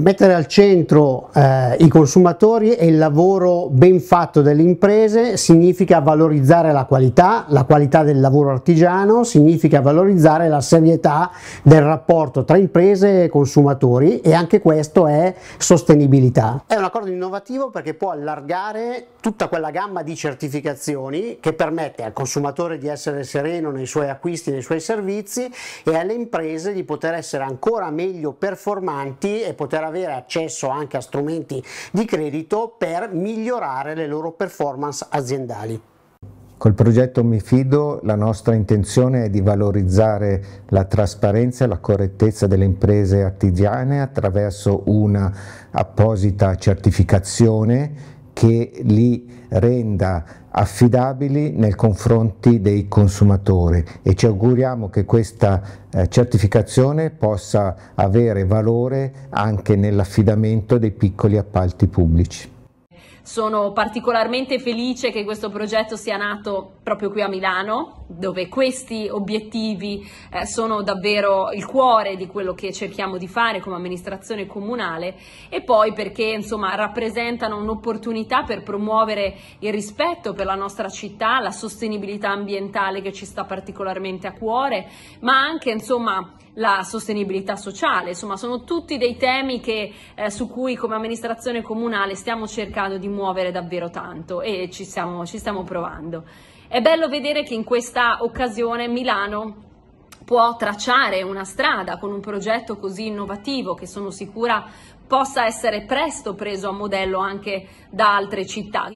Mettere al centro eh, i consumatori e il lavoro ben fatto delle imprese significa valorizzare la qualità, la qualità del lavoro artigiano, significa valorizzare la serietà del rapporto tra imprese e consumatori e anche questo è sostenibilità. È un accordo innovativo perché può allargare tutta quella gamma di certificazioni che permette al consumatore di essere sereno nei suoi acquisti, nei suoi servizi e alle imprese di poter essere ancora meglio performanti e poter avere accesso anche a strumenti di credito per migliorare le loro performance aziendali. Col progetto Mi Fido la nostra intenzione è di valorizzare la trasparenza e la correttezza delle imprese artigiane attraverso una apposita certificazione che li renda affidabili nei confronti dei consumatori e ci auguriamo che questa eh, certificazione possa avere valore anche nell'affidamento dei piccoli appalti pubblici. Sono particolarmente felice che questo progetto sia nato proprio qui a Milano, dove questi obiettivi eh, sono davvero il cuore di quello che cerchiamo di fare come amministrazione comunale e poi perché insomma rappresentano un'opportunità per promuovere il rispetto per la nostra città, la sostenibilità ambientale che ci sta particolarmente a cuore, ma anche insomma la sostenibilità sociale, insomma sono tutti dei temi che, eh, su cui come amministrazione comunale stiamo cercando di muovere davvero tanto e ci stiamo, ci stiamo provando. È bello vedere che in questa occasione Milano può tracciare una strada con un progetto così innovativo che sono sicura possa essere presto preso a modello anche da altre città.